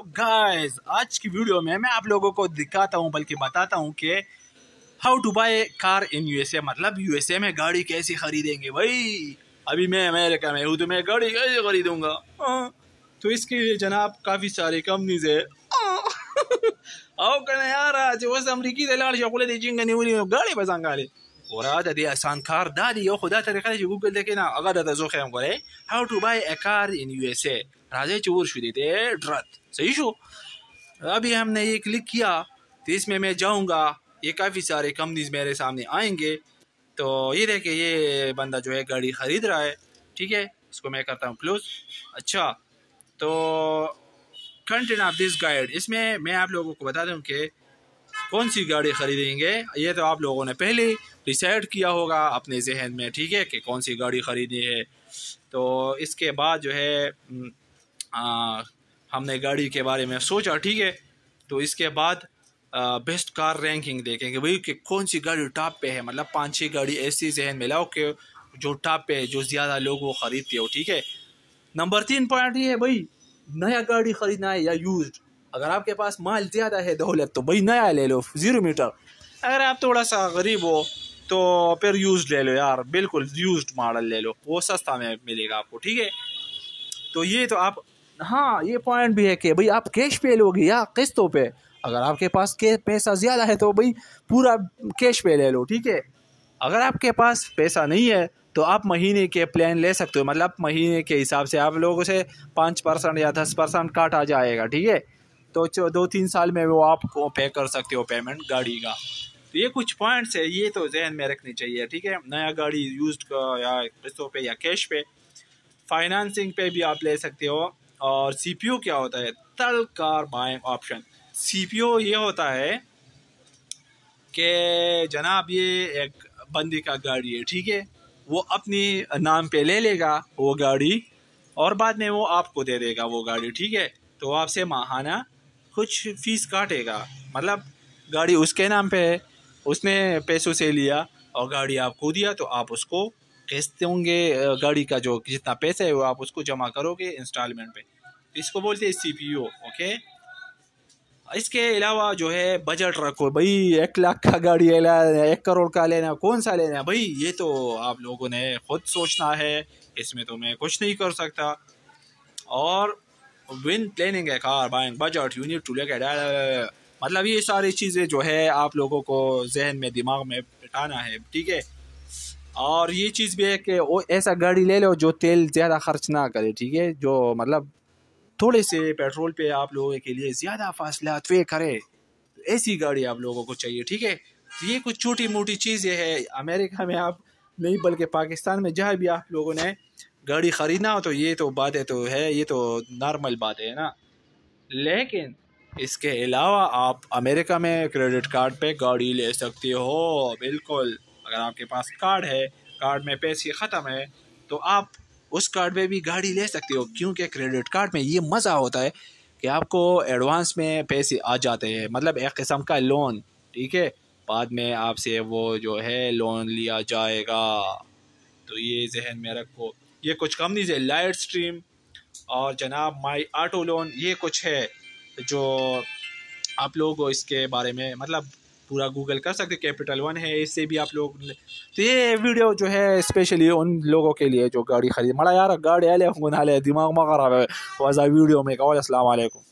तो गाइस आज की वीडियो में मैं आप लोगों को दिखाता हूँ बल्कि बताता हूँ कि how to buy car in USA मतलब यूएसए में गाड़ी कैसे खरीदेंगे भाई अभी मैं अमेरिका में हूँ तो मैं गाड़ी कैसे खरीदूंगा हाँ। तो इसके लिए जनाब काफ़ी सारी कंपनीज है आओ करने यार आज वो अमरीकी दलाल चॉकलेट गाड़ी बजा गाड़ी ورادا دي اسان كار دا دي یو خدا طریقه چې ګوګل دې کنه هغه د زو خیم غوري هاو ټو بای ا کار ان یو اس ای راځي چې ور شو دې دې ड्रत सही शो अभी हमने ये क्लिक किया तो इसमें मैं जाऊंगा ये काफ़ी सारे कंपनीज मेरे सामने आएंगे तो ये देखिए ये बंदा जो है गाड़ी ख़रीद रहा है ठीक है इसको मैं करता हूँ क्लोज अच्छा तो कंटेंट ऑफ दिस गाइड इसमें मैं आप लोगों को बता दूँ कि कौन सी गाड़ी ख़रीदेंगे ये तो आप लोगों ने पहले डिसाइड किया होगा अपने जहन में ठीक है कि कौन सी गाड़ी ख़रीदनी है तो इसके बाद जो है आ, हमने गाड़ी के बारे में सोचा ठीक है तो इसके बाद आ, बेस्ट कार रैंकिंग देखेंगे भाई कि कौन सी गाड़ी टॉप पे है मतलब पाँच छः गाड़ी ऐसी जहन में लाओ कि जो टॉप पे है जो ज़्यादा लोग वो ख़रीदते हो ठीक है नंबर तीन पॉइंट ये है भाई नया गाड़ी ख़रीदना है या यूज अगर आपके पास माल ज़्यादा है दौलत तो भाई नया ले लो ज़ीरो मीटर अगर आप थोड़ा सा गरीब हो तो फिर यूज ले लो यार बिल्कुल यूज मॉडल ले लो वो सस्ता में मिलेगा आपको ठीक है तो ये तो आप हाँ ये पॉइंट भी है कि भाई आप कैश पे लोगे या किस्तों पे अगर आपके पास पैसा ज़्यादा है तो भाई पूरा कैश पे ले लो ठीक है अगर आपके पास पैसा नहीं है तो आप महीने के प्लान ले सकते हो मतलब महीने के हिसाब से आप लोगों से पाँच परसेंट या दस परसेंट काटा जाएगा ठीक है तो दो तीन साल में वो आप पे कर सकते हो पेमेंट गाड़ी का तो ये कुछ पॉइंट्स है ये तो जहन में रखनी चाहिए ठीक है नया गाड़ी यूज या किस्तों पे या कैश पे फाइनेंसिंग पे भी आप ले सकते हो और सी पी ओ क्या होता है तल car buy option C P O ये होता है कि जनाब ये एक बंदी का गाड़ी है ठीक है वो अपनी नाम पे ले लेगा वो गाड़ी और बाद में वो आपको दे देगा वो गाड़ी ठीक है तो आपसे माहाना कुछ फीस काटेगा मतलब गाड़ी उसके नाम पे है उसने पैसों से लिया और गाड़ी आपको दिया तो आप उसको किस्त देंगे गाड़ी का जो जितना पैसा है वो आप उसको जमा करोगे इंस्टॉलमेंट पे इसको बोलते हैं सी पी ओके इसके अलावा जो है बजट रखो भाई एक लाख का गाड़ी लेना एक करोड़ का लेना कौन सा लेना भाई ये तो आप लोगों ने खुद सोचना है इसमें तो मैं कुछ नहीं कर सकता और विन प्लानिंग है car buying budget unit two लेकर मतलब ये सारी चीज़ें जो है आप लोगों को जहन में दिमाग में बिठाना है ठीक है और ये चीज़ भी है कि वो ऐसा गाड़ी ले लो जो तेल ज़्यादा खर्च ना करे ठीक है जो मतलब थोड़े से पेट्रोल पे आप लोगों के लिए ज़्यादा फासला तय करे ऐसी गाड़ी आप लोगों को चाहिए ठीक है ये कुछ छोटी मोटी चीज़ें है अमेरिका में आप नहीं बल्कि पाकिस्तान में जहाँ भी आप लोगों ने गाड़ी ख़रीदना हो तो ये तो बातें तो है ये तो नॉर्मल बात है ना लेकिन इसके अलावा आप अमेरिका में क्रेडिट कार्ड पे गाड़ी ले सकते हो बिल्कुल अगर आपके पास कार्ड है कार्ड में पैसे ख़त्म है तो आप उस कार्ड पे भी गाड़ी ले सकते हो क्योंकि क्रेडिट कार्ड में ये मज़ा होता है कि आपको एडवांस में पैसे आ जाते हैं मतलब एक किस्म का लोन ठीक है बाद में आपसे वो जो है लोन लिया जाएगा तो ये जहन में रखो ये कुछ कंपनीज है लाइट स्ट्रीम और जनाब माई आटो लोन ये कुछ है जो आप लोग इसके बारे में मतलब पूरा गूगल कर सकते कैपिटल वन है इससे भी आप लोग तो ये वीडियो जो है स्पेशली उन लोगों के लिए जो गाड़ी खरीद मड़ा यार गाड़ी आले गुना दिमाग में वजह वीडियो में कहा असलकुम